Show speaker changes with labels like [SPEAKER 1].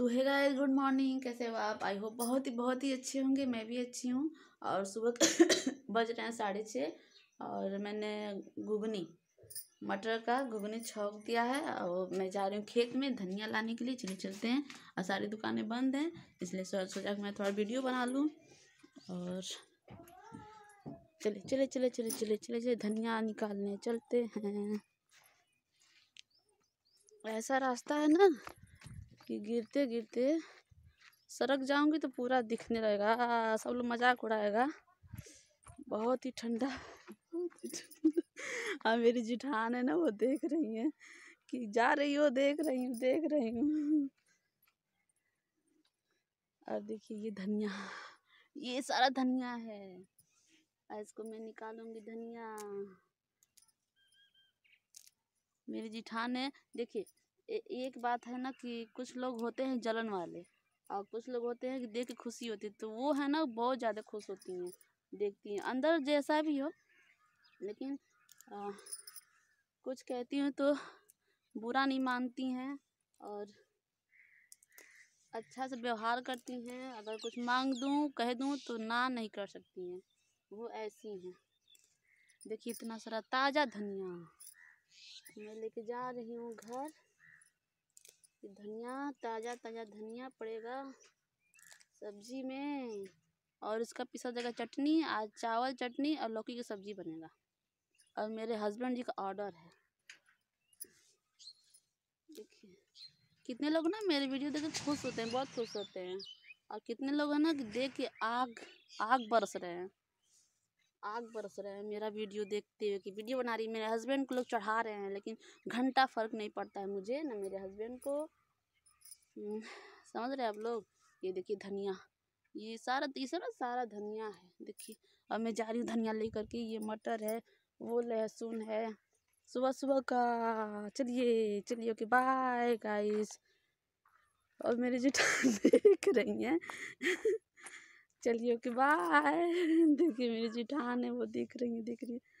[SPEAKER 1] guys good morning कैसे हो आप आई होप बहुत ही बहुत ही अच्छे होंगे मैं भी अच्छी हूँ और सुबह बज रहे हैं साढ़े छः और मैंने घुगनी मटर का घुगनी छोंक दिया है और मैं जा रही हूँ खेत में धनिया लाने के लिए चले चलते हैं और सारी दुकानें बंद हैं इसलिए सोचा कि मैं थोड़ा वीडियो बना लूँ और चले चले चले चले चले चले चले धनिया निकालने चलते हैं ऐसा रास्ता है ना कि गिरते गिरते सरक जाऊंगी तो पूरा दिखने लगेगा सब लोग मजाक उड़ाएगा बहुत ही ठंडा हाँ मेरी जिठान है ना वो देख रही है कि जा रही हो देख रही हूँ देख रही हूँ और देखिए ये धनिया ये सारा धनिया है इसको मैं निकालूंगी धनिया मेरी जिठान है देखिए एक बात है ना कि कुछ लोग होते हैं जलन वाले और कुछ लोग होते हैं कि देख के खुशी होती है तो वो है ना बहुत ज़्यादा खुश होती हैं देखती हैं अंदर जैसा भी हो लेकिन आ, कुछ कहती हूँ तो बुरा नहीं मानती हैं और अच्छा से व्यवहार करती हैं अगर कुछ मांग दूँ कह दूँ तो ना नहीं कर सकती हैं वो ऐसी हैं देखिए इतना सारा ताज़ा धनिया मैं लेके जा रही हूँ घर धनिया ताज़ा ताज़ा धनिया पड़ेगा सब्जी में और इसका पिसा जाएगा चटनी आज चावल चटनी और लौकी की सब्जी बनेगा और मेरे हस्बैंड जी का ऑर्डर है देखिए कितने लोग ना मेरे वीडियो देख के खुश होते हैं बहुत खुश होते हैं और कितने लोग हैं ना कि देख के आग आग बरस रहे हैं आग बरस रहे हैं मेरा वीडियो देखते हुए कि वीडियो बना रही मेरे हस्बैंड को लोग चढ़ा रहे हैं लेकिन घंटा फ़र्क नहीं पड़ता है मुझे ना मेरे हस्बैंड को हम्म, समझ रहे हैं आप लोग ये देखिए धनिया ये सारा ये सब सारा धनिया है देखिए अब मैं जा रही हूँ धनिया ले करके ये मटर है वो लहसुन है सुबह सुबह का चलिए चलिए ओके बाय गाइस और मेरे जो देख रही हैं चलिए ओके बाय देखिए मेरी जिठान है वो दिख रही है दिख रही है